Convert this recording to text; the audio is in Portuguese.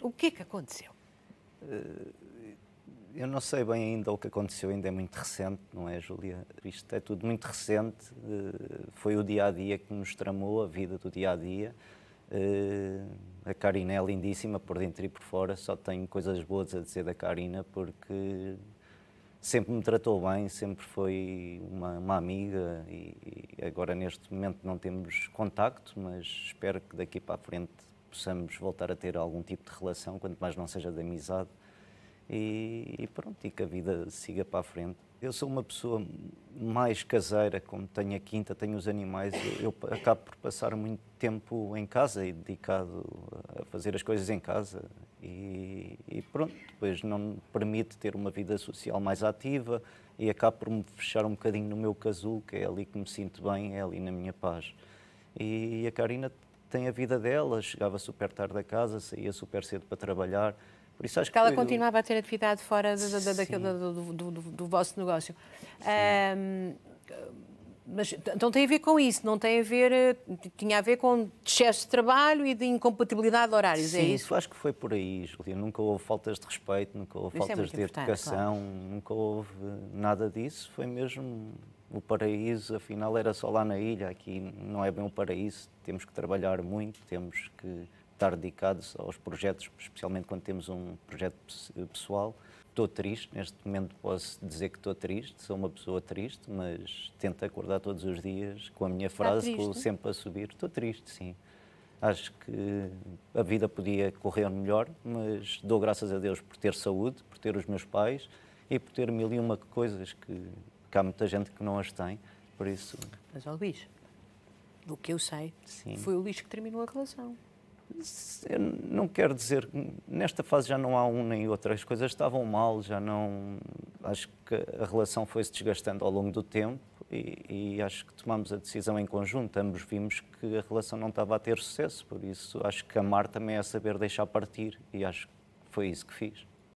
O que é que aconteceu? Eh, eu não sei bem ainda o que aconteceu, ainda é muito recente, não é, Júlia? Isto é tudo muito recente. Eh, foi o dia a dia que nos tramou, a vida do dia a dia. Eh, a Karina é lindíssima por dentro e por fora, só tenho coisas boas a dizer da Karina porque sempre me tratou bem, sempre foi uma, uma amiga e, e, agora neste momento não temos contacto, mas espero que daqui para a frente possamos voltar a ter algum tipo de relação, quanto mais não seja de amizade. E, e, pronto, e que a vida siga para a frente. Eu sou uma pessoa mais caseira, como tenho a quinta, tenho os animais, eu, eu acabo por passar muito tempo em casa e dedicado a fazer as coisas em casa. E, e, pronto, depois não me permite ter uma vida social mais ativa e acabo por me fechar um bocadinho no meu casulo, que é ali que me sinto bem, é ali na minha paz. E a Karina tem a vida dela, chegava super tarde da casa, saía super cedo para trabalhar. Por isso acho Porque que ela continuava a ter atividade fora da, da, do, do, do, do, vosso negócio. Um, mas então tem a ver com isso, não tem a ver, eh, tinha a ver com excesso de trabalho e de incompatibilidade de horários, é Sim, é isso? acho que foi por aí, Julia. Nunca houve faltas de respeito, nunca houve isso é faltas é de educação, claro. nunca houve nada disso. Foi mesmo o paraíso afinal era só lá na ilha, aqui não é bem um paraíso, temos que trabalhar muito, temos que estar dedicados aos projetos, especialmente quando temos um projeto pessoal. Estou triste, neste momento posso dizer que estou triste, sou uma pessoa triste, mas tento acordar todos os dias com a minha tá frase, com sempre a subir. Estou triste, sim. Acho que a vida podia correr melhor, mas dou graças a Deus por ter saúde, por ter os meus pais e por ter mil e uma coisas que porque há muita gente que não as tem, por isso... Mas, ao Luís, do que eu sei, Sim. foi o Luís que terminou a relação. Eu não quero dizer nesta fase já não há um nem outro as coisas estavam mal já não acho que a relação foi se desgastando ao longo do tempo e, e, acho que tomamos a decisão em conjunto ambos vimos que a relação não estava a ter sucesso por isso acho que amar também é saber deixar partir e acho que foi isso que fiz